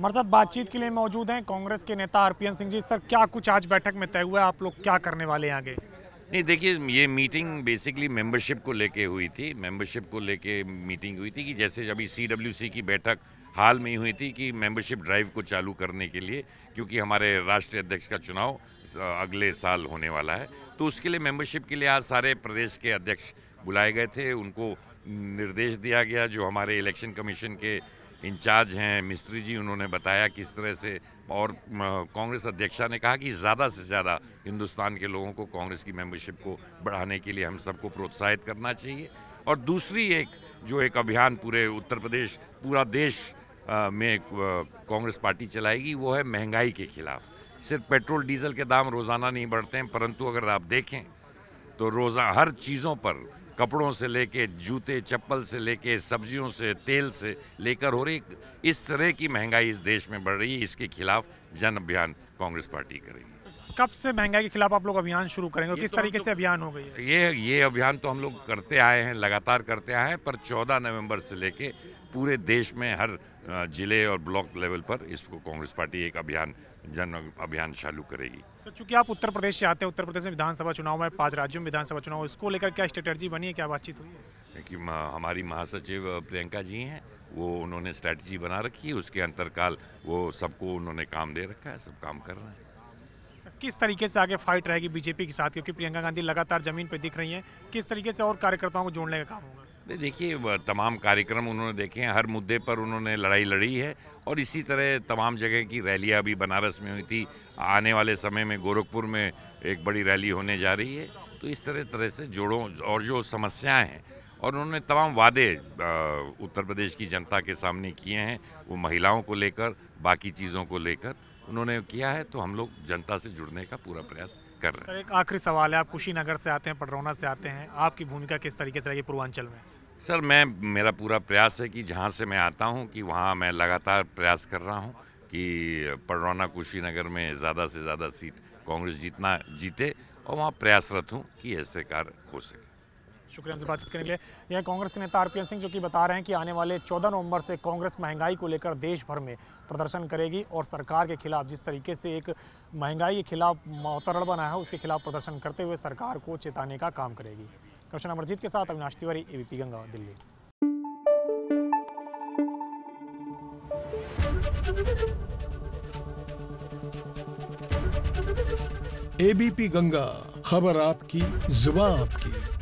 हमारे साथ बातचीत के लिए मौजूद हैं कांग्रेस के नेता आरपीएन सिंह जी सर क्या कुछ आज बैठक में तय हुआ है आप लोग क्या करने वाले हैं आगे नहीं देखिए ये मीटिंग बेसिकली मेंबरशिप को लेके हुई थी मेंबरशिप को लेके मीटिंग हुई थी कि जैसे अभी सी की बैठक हाल में ही हुई थी कि मेंबरशिप ड्राइव को चालू करने के लिए क्योंकि हमारे राष्ट्रीय अध्यक्ष का चुनाव अगले साल होने वाला है तो उसके लिए मेंबरशिप के लिए आज सारे प्रदेश के अध्यक्ष बुलाए गए थे उनको निर्देश दिया गया जो हमारे इलेक्शन कमीशन के इंचार्ज हैं मिस्त्री जी उन्होंने बताया किस तरह से और कांग्रेस अध्यक्षा ने कहा कि ज़्यादा से ज़्यादा हिंदुस्तान के लोगों को कांग्रेस की मेंबरशिप को बढ़ाने के लिए हम सबको प्रोत्साहित करना चाहिए और दूसरी एक जो एक अभियान पूरे उत्तर प्रदेश पूरा देश में कांग्रेस पार्टी चलाएगी वो है महंगाई के खिलाफ सिर्फ पेट्रोल डीजल के दाम रोज़ाना नहीं बढ़ते हैं परंतु अगर आप देखें तो रोज़ा हर चीज़ों पर कपड़ों से लेके जूते चप्पल से लेके सब्जियों से तेल से लेकर हो रही इस तरह की महंगाई इस देश में बढ़ रही है इसके खिलाफ जन अभियान कांग्रेस पार्टी करेगी कब से महंगाई के खिलाफ आप लोग अभियान शुरू करेंगे और किस तो तरीके तो, से अभियान हो गई है ये ये अभियान तो हम लोग करते आए हैं लगातार करते आए हैं पर 14 नवंबर से लेके पूरे देश में हर जिले और ब्लॉक लेवल पर इसको कांग्रेस पार्टी एक अभियान जन अभियान चालू करेगी सर तो चूंकि आप उत्तर प्रदेश से आते हैं उत्तर प्रदेश में विधानसभा चुनाव में पाँच राज्यों में विधानसभा चुनाव इसको लेकर क्या स्ट्रेटर्जी बनी है क्या बातचीत हुई है देखिए हमारी महासचिव प्रियंका जी हैं वो उन्होंने स्ट्रैटेजी बना रखी है उसके अंतरकाल वो सबको उन्होंने काम दे रखा है सब काम कर रहे हैं किस तरीके से आगे फाइट रहेगी बीजेपी के साथ क्योंकि प्रियंका गांधी लगातार जमीन पर दिख रही हैं किस तरीके से और कार्यकर्ताओं को जोड़ने का काम होगा देखिए तमाम कार्यक्रम उन्होंने देखे हैं हर मुद्दे पर उन्होंने लड़ाई लड़ी है और इसी तरह तमाम जगह की रैलियाँ अभी बनारस में हुई थी आने वाले समय में गोरखपुर में एक बड़ी रैली होने जा रही है तो इस तरह तरह से जोड़ों और जो समस्याएं हैं और उन्होंने तमाम वादे उत्तर प्रदेश की जनता के सामने किए हैं वो महिलाओं को लेकर बाकी चीज़ों को लेकर उन्होंने किया है तो हम लोग जनता से जुड़ने का पूरा प्रयास कर रहे हैं सर एक आखिरी सवाल है आप कुशीनगर से आते हैं पडरौना से आते हैं आपकी भूमिका किस तरीके से रहेगी पूर्वांचल में सर मैं मेरा पूरा प्रयास है कि जहाँ से मैं आता हूँ कि वहाँ मैं लगातार प्रयास कर रहा हूँ कि पडरौना कुशीनगर में ज़्यादा से ज़्यादा सीट कांग्रेस जीतना जीते और वहाँ प्रयासरत हूँ कि ऐसे कार्य हो सके शुक्रिया हमसे बातचीत करने के लिए यह कांग्रेस के नेता आरपीएन सिंह जो कि बता रहे हैं कि आने वाले 14 नवंबर से कांग्रेस महंगाई को लेकर देश भर में प्रदर्शन करेगी और सरकार के खिलाफ जिस तरीके से एक महंगाई के खिलाफ मोतरड़ बना है उसके खिलाफ प्रदर्शन करते हुए सरकार को चेताने का काम करेगी कमिश्नर अमरजीत के साथ अविनाश तिवारी एबीपी गंगा दिल्ली एबीपी गंगा खबर आपकी जुबा आपकी